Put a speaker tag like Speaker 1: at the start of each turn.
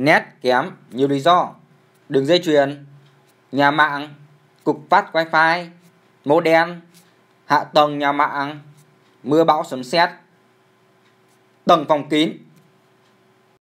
Speaker 1: nét kém nhiều lý do đường dây truyền nhà mạng cục phát wifi mô đen hạ tầng nhà mạng mưa bão sấm sét tầng phòng kín